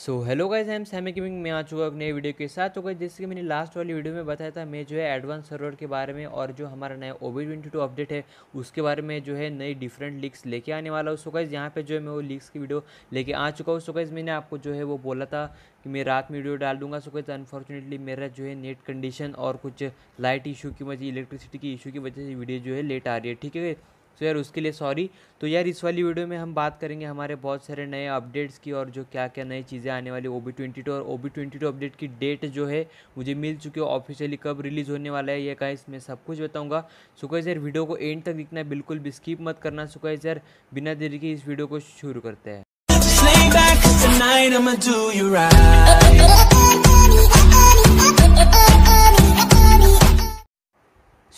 सो hello guys हम Sammy gaming में आ चुका हूँ नए वीडियो के साथ तो गई जैसे कि मैंने लास्ट वाली वीडियो में बताया था मैं जो है एडवांस सर्वर के बारे में और जो हमारा नया O B twenty two update है उसके बारे में जो है नई डिफरेंट लीक्स लेके आने वाला हूँ सो गाइज यहाँ पे जो है मैं वो लीक्स की वीडियो लेके आ चुका हूँ सो गाइज मैंने आपको जो है वो बोला था कि मैं रात में वीडियो डाल दूंगा सो गाइज अनफॉर्चुनेटली मेरा जो है नेट कंडीशन और कुछ लाइट इशू की वजह इलेक्ट्रिसिटी की इशू की वजह से वीडियो जो है लेट आ रही है ठीक है सो तो यार उसके लिए सॉरी तो यार इस वाली वीडियो में हम बात करेंगे हमारे बहुत सारे नए अपडेट्स की और जो क्या क्या नई चीज़ें आने वाली ओ बी ट्वेंटी टू और O B twenty two update की डेट जो है मुझे मिल चुकी है ऑफिशियली कब रिलीज़ होने वाला है ये कहा इसमें सब कुछ बताऊँगा सुकाइज यार वीडियो को एंड तक दिखना बिल्कुल भी स्किप मत करना सुकाइज यार बिना देरी के इस वीडियो को शुरू करते हैं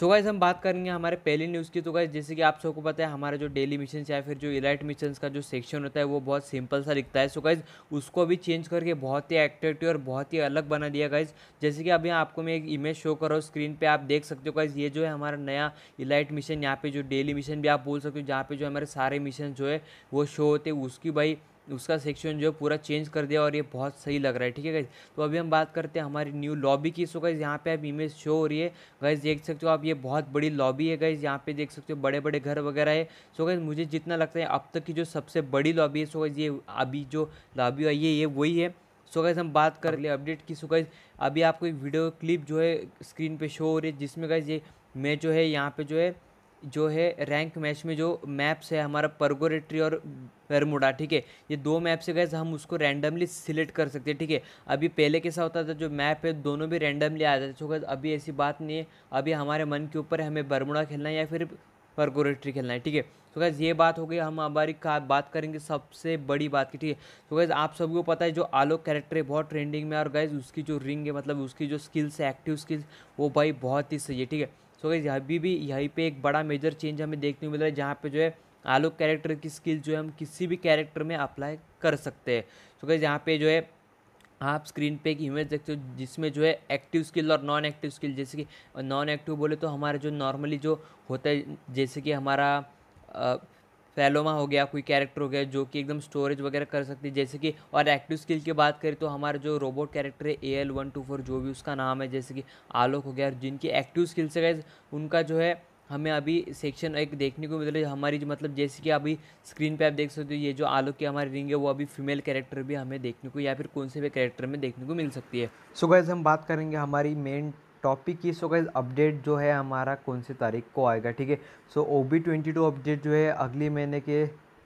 सो गाइज हम बात करेंगे हमारे पहली न्यूज़ की तो गाइज जैसे कि आप सबको पता है हमारा जो डेली मिशन या फिर जो इलाइट मिशन का जो सेक्शन होता है वो बहुत सिंपल सा दिखता है सो गाइज उसको भी चेंज करके बहुत ही एट्रेक्टिव और बहुत ही अलग बना दिया गाइज जैसे कि अभी आपको मैं एक इमेज शो कर रहा हूँ स्क्रीन पर आप देख सकते हो गाइज ये जो है हमारा नया इलाइट मिशन यहाँ पे जो डेली मिशन भी आप बोल सकते हो जहाँ पे जो हमारे सारे मिशन जो है वो शो होते हैं उसकी भाई उसका सेक्शन जो है पूरा चेंज कर दिया और ये बहुत सही लग रहा है ठीक है गाइज तो अभी हम बात करते हैं हमारी न्यू लॉबी की सो गाइज यहाँ पे आप इमेज शो हो रही है गाइज देख सकते हो आप ये बहुत बड़ी लॉबी है गाइज यहाँ पे देख सकते हो बड़े बड़े घर वगैरह है सो गाइज मुझे जितना लगता है अब तक की जो सबसे बड़ी लॉबी है सो गाइज ये अभी जो लॉबी आई है ये वही है सो गाइज हम बात कर ले अपडेट की सो गाइज अभी आपको वीडियो क्लिप जो है स्क्रीन पर शो हो रही है जिसमें गाइज ये मैं जो है यहाँ पे जो है जो है रैंक मैच में जो मैप्स है हमारा परगोरेट्री और बरमुडा ठीक है ये दो मैप से गए हम उसको रैंडमली सिलेक्ट कर सकते हैं ठीक है अभी पहले कैसा होता था जो मैप है दोनों भी रैंडमली आ जाते थे तो अभी ऐसी बात नहीं है अभी हमारे मन के ऊपर है हमें बरमुडा खेलना है या फिर परगोरेट्री खेलना है ठीक है तो गैस ये बात हो गई हम हमारी का बात करेंगे सबसे बड़ी बात की ठीक है तो गैज़ आप सबको पता है जो आलोक कैरेक्टर है बहुत ट्रेंडिंग में और गैस उसकी जो रिंग है मतलब उसकी जो स्किल्स है एक्टिव स्किल्स वो भाई बहुत ही सही है ठीक है सो गई अभी भी यहीं पे एक बड़ा मेजर चेंज हमें देखने को मिल रहा है जहाँ पे जो है आलोक कैरेक्टर की स्किल जो है हम किसी भी कैरेक्टर में अप्लाई कर सकते हैं सो गई यहाँ पे जो है आप स्क्रीन पे एक इमेज देखते हो जिसमें जो है एक्टिव स्किल और नॉन एक्टिव स्किल जैसे कि नॉन एक्टिव बोले तो हमारे जो नॉर्मली जो होता है जैसे कि हमारा फैलोमा हो गया कोई कैरेक्टर हो गया जो कि एकदम स्टोरेज वगैरह कर सकती है जैसे कि और एक्टिव स्किल की बात करें तो हमारा जो रोबोट कैरेक्टर है A L one two four जो भी उसका नाम है जैसे कि आलोक हो गया और जिनकी एक्टिव स्किल से गए उनका जो है हमें अभी सेक्शन एक देखने को मिल रहा है हमारी मतलब जैसे कि अभी स्क्रीन पे आप देख सकते हो ये जो आलोक की हमारी रिंग है वो अभी फीमेल कैरेक्टर भी हमें देखने को या फिर कौन से भी कैरेक्टर में देखने को मिल सकती है सो so गैस हम बात करेंगे हमारी मेन टॉपिक की सो गाइज अपडेट जो है हमारा कौन सी तारीख को आएगा ठीक है so O B twenty two update जो है अगली महीने के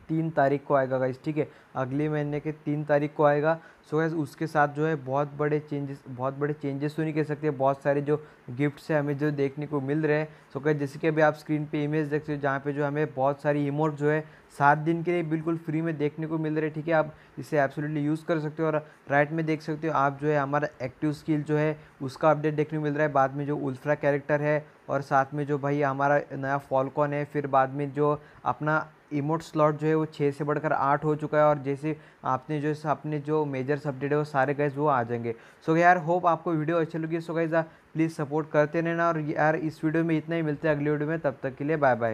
तीन तारीख को आएगा गाइज ठीक है अगले महीने के तीन तारीख को आएगा सो गैस उसके साथ जो है बहुत बड़े चेंजेस बहुत बड़े चेंजेस तो नहीं कह सकते बहुत सारे जो गिफ्ट्स हैं हमें जो देखने को मिल रहे हैं सो गैस जैसे कि अभी आप स्क्रीन पे इमेज देख सकते हो जहाँ पे जो हमें बहुत सारी इमोट जो है सात दिन के लिए बिल्कुल फ्री में देखने को मिल रहे हैं ठीक है आप इसे एब्सोल्युटली यूज़ कर सकते हो और राइट में देख सकते हो आप जो है हमारा एक्टिव स्किल जो है उसका अपडेट देखने को मिल रहा है बाद में जो उल्फ्रा कैरेक्टर है और साथ में जो भाई हमारा नया फॉलकॉन है फिर बाद में जो अपना इमोट स्लॉट जो है वो छः से बढ़कर आठ हो चुका है और जैसे आपने जो अपने जो मेजर अपडेट है वो सारे गैस वो आ जाएंगे सो so, यार होप आपको वीडियो अच्छी लगी सो गैस प्लीज़ सपोर्ट करते रहना और यार इस वीडियो में इतना ही मिलते हैं अगली वीडियो में तब तक के लिए बाय बाय